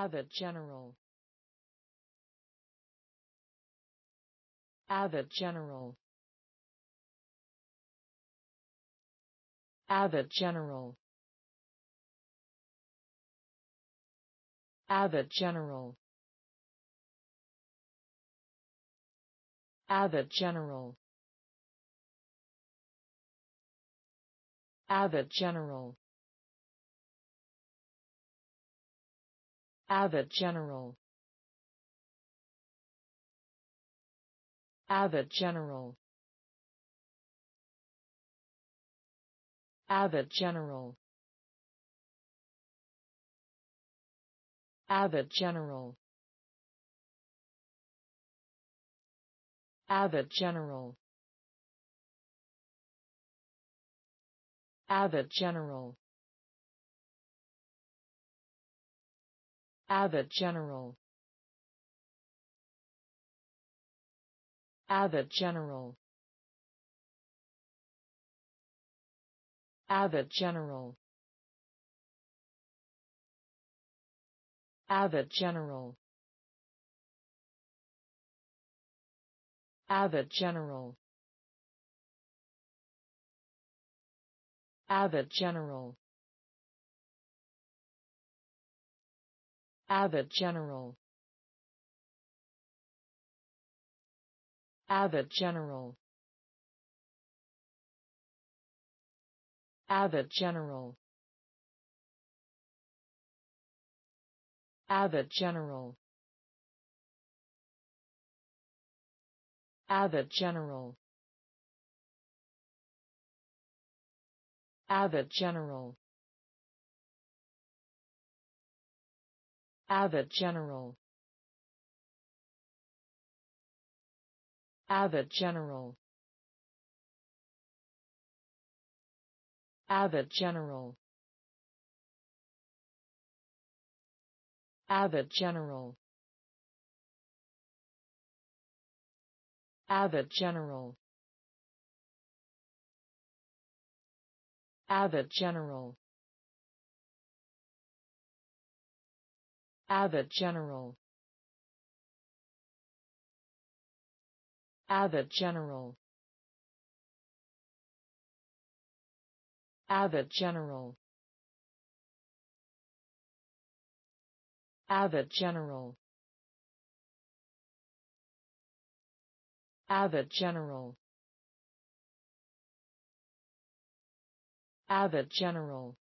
Abbott General Abbott General Abbott General Abbott General Abbott General Abbott General Avid General Avid General Avid General Avid General Avid General Avid General Abbott General Abbott General Abbott General Abbott General Abbott General Abbott General Abbott General Abbott General Abbott General Abbott General Abbott General Abbott General Avid General Avid General Avid General Avid General Avid General Avid General Abbott General Abbott General Abbott General Abbott General Abbott General Abbott General